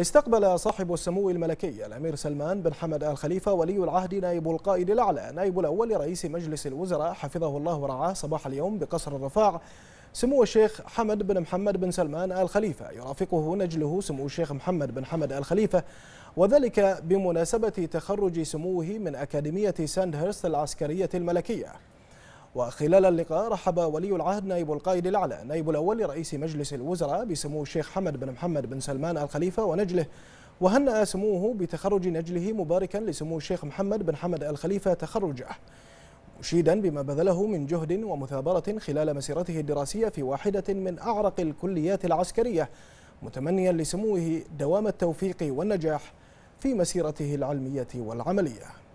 استقبل صاحب السمو الملكي الأمير سلمان بن حمد آل خليفة ولي العهد نائب القائد الأعلى نائب الأول لرئيس مجلس الوزراء حفظه الله ورعاه صباح اليوم بقصر الرفاع سمو الشيخ حمد بن محمد بن سلمان آل خليفة يرافقه نجله سمو الشيخ محمد بن حمد آل خليفة وذلك بمناسبة تخرج سموه من أكاديمية ساندهرست العسكرية الملكية وخلال اللقاء رحب ولي العهد نائب القائد الأعلى نائب الأول لرئيس مجلس الوزراء بسمو الشيخ حمد بن محمد بن سلمان الخليفة ونجله وهنأ سموه بتخرج نجله مباركا لسمو الشيخ محمد بن حمد الخليفة تخرجه مشيدا بما بذله من جهد ومثابرة خلال مسيرته الدراسية في واحدة من أعرق الكليات العسكرية متمنيا لسموه دوام التوفيق والنجاح في مسيرته العلمية والعملية